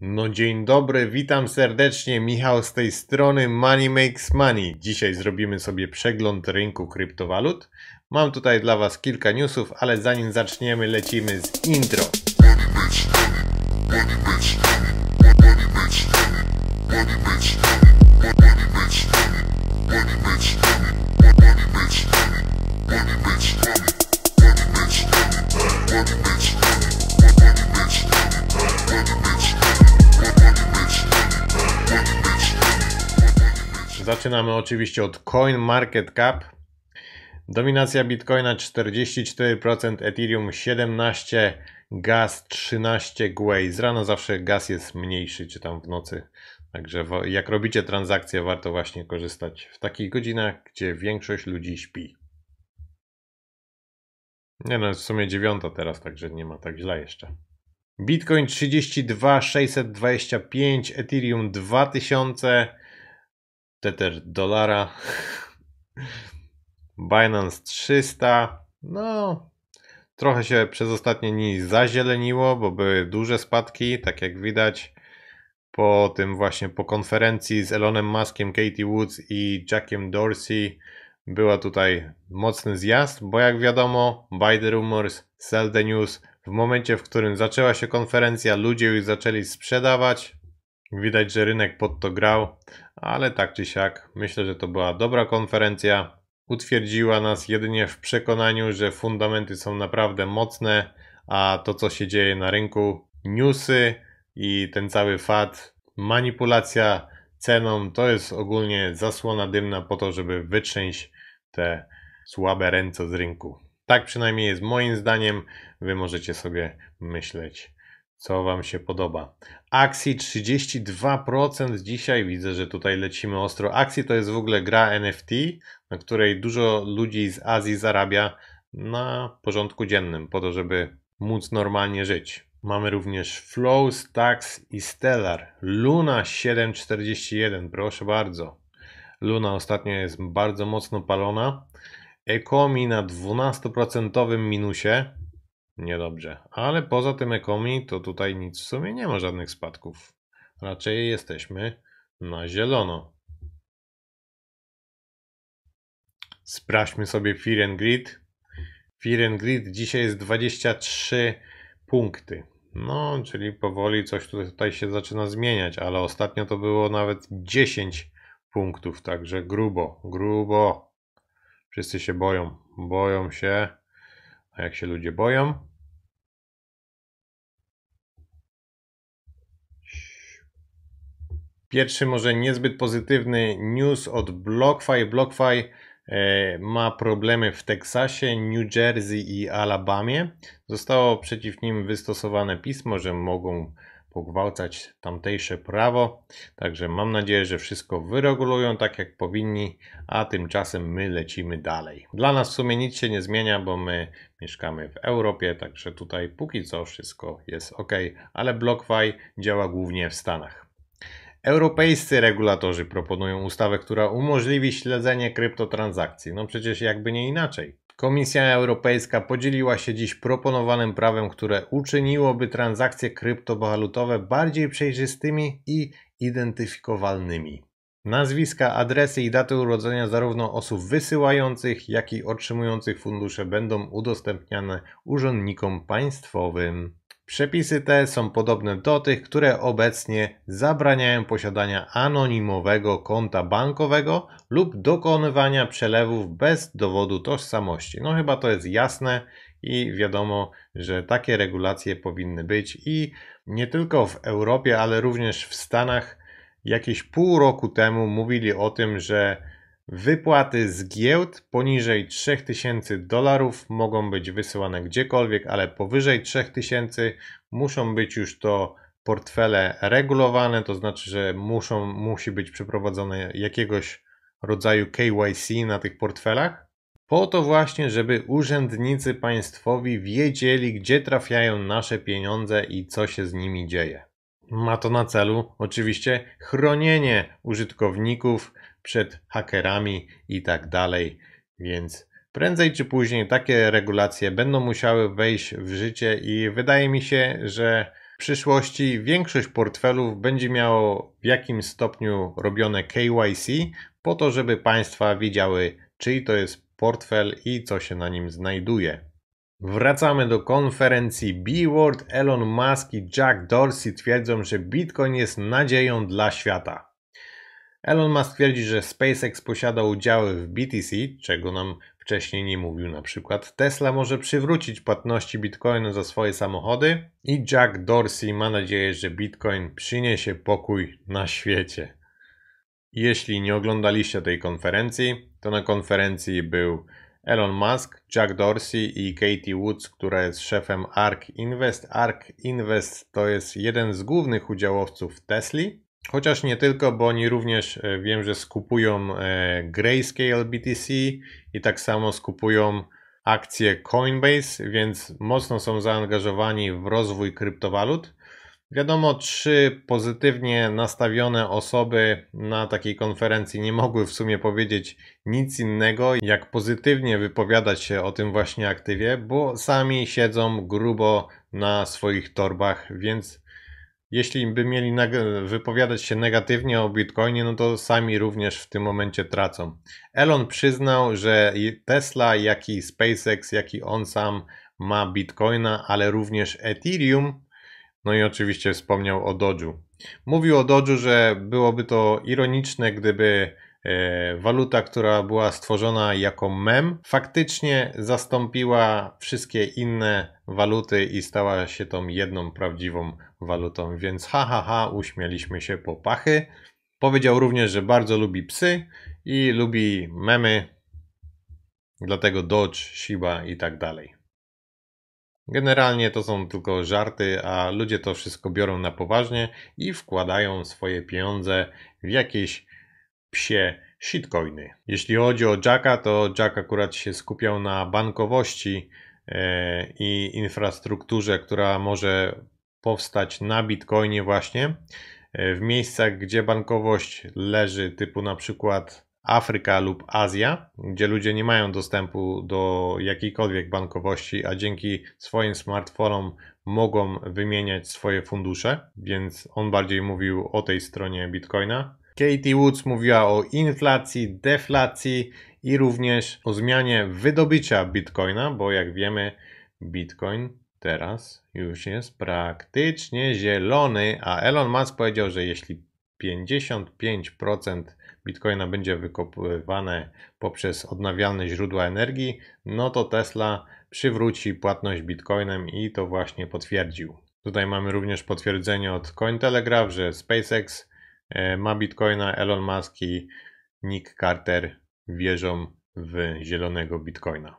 No dzień dobry, witam serdecznie, Michał z tej strony Money Makes Money. Dzisiaj zrobimy sobie przegląd rynku kryptowalut. Mam tutaj dla Was kilka newsów, ale zanim zaczniemy, lecimy z intro. Money Zaczynamy oczywiście od coin market cap. Dominacja Bitcoina 44%, Ethereum 17%, gaz 13%, Gwei. Z rana zawsze gaz jest mniejszy, czy tam w nocy. Także jak robicie transakcje, warto właśnie korzystać w takich godzinach, gdzie większość ludzi śpi. Nie no, jest w sumie dziewiąta teraz, także nie ma tak źle jeszcze. Bitcoin 32625, Ethereum 2000, tether dolara, Binance 300, no trochę się przez ostatnie dni zazieleniło, bo były duże spadki, tak jak widać po tym właśnie po konferencji z Elonem Muskiem, Katie Woods i Jackiem Dorsey była tutaj mocny zjazd, bo jak wiadomo, buy the rumors, sell the news. W momencie, w którym zaczęła się konferencja, ludzie już zaczęli sprzedawać. Widać, że rynek pod to grał, ale tak czy siak myślę, że to była dobra konferencja. Utwierdziła nas jedynie w przekonaniu, że fundamenty są naprawdę mocne, a to co się dzieje na rynku, newsy i ten cały fat, manipulacja ceną to jest ogólnie zasłona dymna po to, żeby wytrzęść te słabe ręce z rynku. Tak przynajmniej jest moim zdaniem. Wy możecie sobie myśleć co Wam się podoba. Akcji 32% dzisiaj, widzę, że tutaj lecimy ostro. Akcji to jest w ogóle gra NFT, na której dużo ludzi z Azji zarabia na porządku dziennym, po to, żeby móc normalnie żyć. Mamy również Flow, Stax i Stellar. Luna 741, proszę bardzo. Luna ostatnio jest bardzo mocno palona. Ekomi na 12% minusie. Niedobrze. Ale poza tym ekomi to tutaj nic w sumie nie ma żadnych spadków. Raczej jesteśmy na zielono. Sprawdźmy sobie Firen Grid. Firen Grid dzisiaj jest 23 punkty. No, czyli powoli coś tutaj, tutaj się zaczyna zmieniać, ale ostatnio to było nawet 10 punktów, także grubo, grubo. Wszyscy się boją, boją się. A jak się ludzie boją, Pierwszy może niezbyt pozytywny news od BlockFi. BlockFi e, ma problemy w Teksasie, New Jersey i Alabamie. Zostało przeciw nim wystosowane pismo, że mogą pogwałcać tamtejsze prawo. Także mam nadzieję, że wszystko wyregulują tak jak powinni, a tymczasem my lecimy dalej. Dla nas w sumie nic się nie zmienia, bo my mieszkamy w Europie, także tutaj póki co wszystko jest ok, ale BlockFi działa głównie w Stanach. Europejscy regulatorzy proponują ustawę, która umożliwi śledzenie kryptotransakcji. No przecież jakby nie inaczej. Komisja Europejska podzieliła się dziś proponowanym prawem, które uczyniłoby transakcje kryptowalutowe bardziej przejrzystymi i identyfikowalnymi. Nazwiska, adresy i daty urodzenia zarówno osób wysyłających, jak i otrzymujących fundusze będą udostępniane urzędnikom państwowym. Przepisy te są podobne do tych, które obecnie zabraniają posiadania anonimowego konta bankowego lub dokonywania przelewów bez dowodu tożsamości. No chyba to jest jasne i wiadomo, że takie regulacje powinny być i nie tylko w Europie, ale również w Stanach jakieś pół roku temu mówili o tym, że Wypłaty z giełd poniżej 3000 dolarów mogą być wysyłane gdziekolwiek, ale powyżej 3000 muszą być już to portfele regulowane, to znaczy, że muszą, musi być przeprowadzone jakiegoś rodzaju KYC na tych portfelach. Po to właśnie, żeby urzędnicy państwowi wiedzieli, gdzie trafiają nasze pieniądze i co się z nimi dzieje. Ma to na celu oczywiście chronienie użytkowników przed hakerami i tak dalej. Więc prędzej czy później takie regulacje będą musiały wejść w życie i wydaje mi się, że w przyszłości większość portfelów będzie miało w jakimś stopniu robione KYC po to, żeby państwa widziały, czyj to jest portfel i co się na nim znajduje. Wracamy do konferencji B-World. Elon Musk i Jack Dorsey twierdzą, że Bitcoin jest nadzieją dla świata. Elon Musk twierdzi, że SpaceX posiada udziały w BTC, czego nam wcześniej nie mówił na przykład. Tesla może przywrócić płatności Bitcoinu za swoje samochody i Jack Dorsey ma nadzieję, że Bitcoin przyniesie pokój na świecie. Jeśli nie oglądaliście tej konferencji, to na konferencji był Elon Musk, Jack Dorsey i Katie Woods, która jest szefem ARK Invest. ARK Invest to jest jeden z głównych udziałowców Tesli Chociaż nie tylko, bo oni również e, wiem, że skupują e, Grayscale BTC i tak samo skupują akcje Coinbase, więc mocno są zaangażowani w rozwój kryptowalut. Wiadomo, trzy pozytywnie nastawione osoby na takiej konferencji nie mogły w sumie powiedzieć nic innego, jak pozytywnie wypowiadać się o tym właśnie aktywie, bo sami siedzą grubo na swoich torbach, więc jeśli by mieli wypowiadać się negatywnie o Bitcoinie, no to sami również w tym momencie tracą. Elon przyznał, że Tesla, jak i SpaceX, jak i on sam ma Bitcoina, ale również Ethereum. No i oczywiście wspomniał o Doge'u. Mówił o Doge'u, że byłoby to ironiczne, gdyby E, waluta, która była stworzona jako mem, faktycznie zastąpiła wszystkie inne waluty i stała się tą jedną prawdziwą walutą, więc ha ha ha, uśmieliśmy się po pachy. Powiedział również, że bardzo lubi psy i lubi memy, dlatego Dodge, Shiba i tak dalej. Generalnie to są tylko żarty, a ludzie to wszystko biorą na poważnie i wkładają swoje pieniądze w jakieś psie shitcoiny. Jeśli chodzi o Jacka, to Jack akurat się skupiał na bankowości e, i infrastrukturze, która może powstać na Bitcoinie właśnie e, w miejscach, gdzie bankowość leży, typu na przykład Afryka lub Azja, gdzie ludzie nie mają dostępu do jakiejkolwiek bankowości, a dzięki swoim smartfonom mogą wymieniać swoje fundusze, więc on bardziej mówił o tej stronie Bitcoina. Katie Woods mówiła o inflacji, deflacji i również o zmianie wydobycia bitcoina, bo jak wiemy, bitcoin teraz już jest praktycznie zielony, a Elon Musk powiedział, że jeśli 55% bitcoina będzie wykopywane poprzez odnawialne źródła energii, no to Tesla przywróci płatność bitcoinem i to właśnie potwierdził. Tutaj mamy również potwierdzenie od Cointelegraph, że SpaceX E, ma bitcoina, Elon Musk i Nick Carter wierzą w zielonego bitcoina.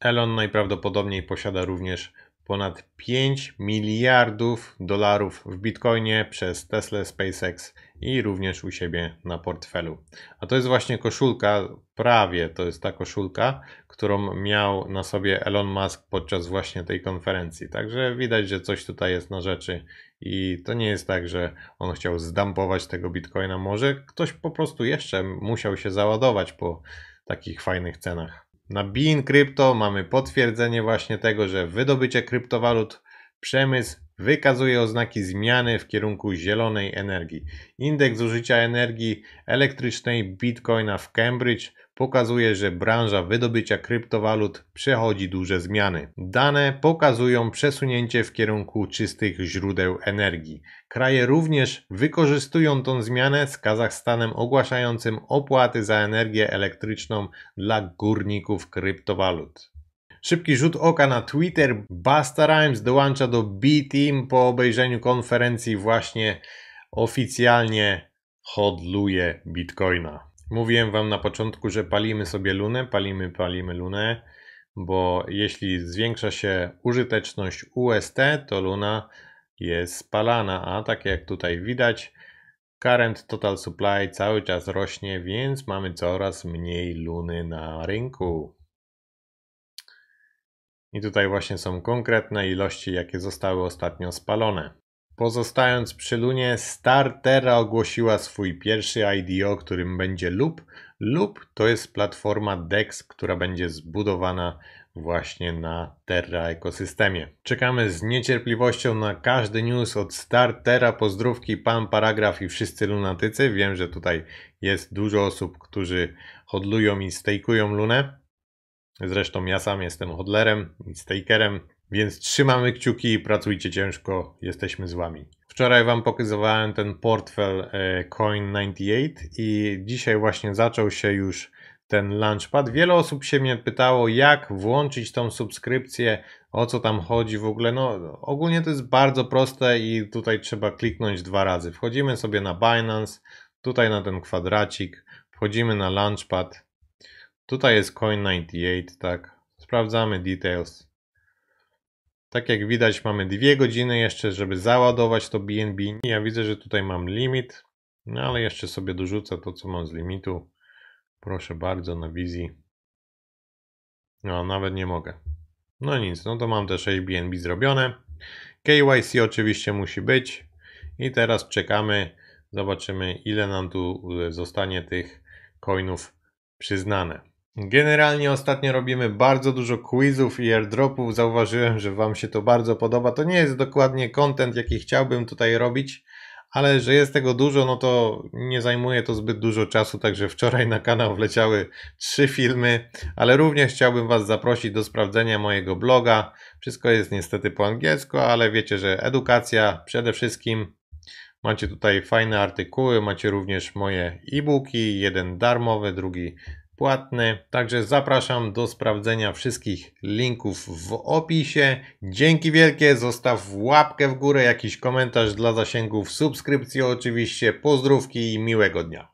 Elon najprawdopodobniej posiada również ponad 5 miliardów dolarów w bitcoinie przez Tesla, SpaceX i również u siebie na portfelu. A to jest właśnie koszulka, prawie to jest ta koszulka, którą miał na sobie Elon Musk podczas właśnie tej konferencji. Także widać, że coś tutaj jest na rzeczy i to nie jest tak, że on chciał zdampować tego bitcoina. Może ktoś po prostu jeszcze musiał się załadować po takich fajnych cenach. Na Bean Crypto mamy potwierdzenie właśnie tego, że wydobycie kryptowalut przemysł wykazuje oznaki zmiany w kierunku zielonej energii. Indeks zużycia energii elektrycznej Bitcoina w Cambridge pokazuje, że branża wydobycia kryptowalut przechodzi duże zmiany. Dane pokazują przesunięcie w kierunku czystych źródeł energii. Kraje również wykorzystują tą zmianę z Kazachstanem ogłaszającym opłaty za energię elektryczną dla górników kryptowalut. Szybki rzut oka na Twitter. Basta Rhymes dołącza do B-Team po obejrzeniu konferencji właśnie oficjalnie hodluje Bitcoina. Mówiłem wam na początku, że palimy sobie lunę, palimy, palimy lunę, bo jeśli zwiększa się użyteczność UST, to luna jest spalana, a tak jak tutaj widać, current total supply cały czas rośnie, więc mamy coraz mniej luny na rynku. I tutaj właśnie są konkretne ilości, jakie zostały ostatnio spalone. Pozostając przy Lunie, Startera ogłosiła swój pierwszy IDO, którym będzie Loop. Loop to jest platforma DEX, która będzie zbudowana właśnie na Terra ekosystemie. Czekamy z niecierpliwością na każdy news od Startera. Pozdrówki, pan paragraf i wszyscy lunatycy. Wiem, że tutaj jest dużo osób, którzy hodlują i stejkują Lunę. Zresztą ja sam jestem hodlerem i stakerem, więc trzymamy kciuki i pracujcie ciężko, jesteśmy z wami. Wczoraj wam pokazywałem ten portfel e, Coin98 i dzisiaj właśnie zaczął się już ten launchpad. Wiele osób się mnie pytało, jak włączyć tą subskrypcję, o co tam chodzi w ogóle. No, ogólnie to jest bardzo proste i tutaj trzeba kliknąć dwa razy. Wchodzimy sobie na Binance, tutaj na ten kwadracik, wchodzimy na launchpad. Tutaj jest Coin98, tak. Sprawdzamy details. Tak jak widać mamy dwie godziny jeszcze, żeby załadować to BNB. Ja widzę, że tutaj mam limit, no ale jeszcze sobie dorzucę to, co mam z limitu. Proszę bardzo, na wizji. No, nawet nie mogę. No nic, no to mam te 6 BNB zrobione. KYC oczywiście musi być. I teraz czekamy, zobaczymy ile nam tu e, zostanie tych coinów przyznane. Generalnie ostatnio robimy bardzo dużo quizów i airdropów. Zauważyłem, że Wam się to bardzo podoba. To nie jest dokładnie content, jaki chciałbym tutaj robić, ale że jest tego dużo, no to nie zajmuje to zbyt dużo czasu. Także wczoraj na kanał wleciały trzy filmy, ale również chciałbym Was zaprosić do sprawdzenia mojego bloga. Wszystko jest niestety po angielsku, ale wiecie, że edukacja przede wszystkim Macie tutaj fajne artykuły, macie również moje e-booki, jeden darmowy, drugi płatne. Także zapraszam do sprawdzenia wszystkich linków w opisie. Dzięki wielkie, zostaw łapkę w górę, jakiś komentarz dla zasięgów, subskrypcji oczywiście. Pozdrówki i miłego dnia.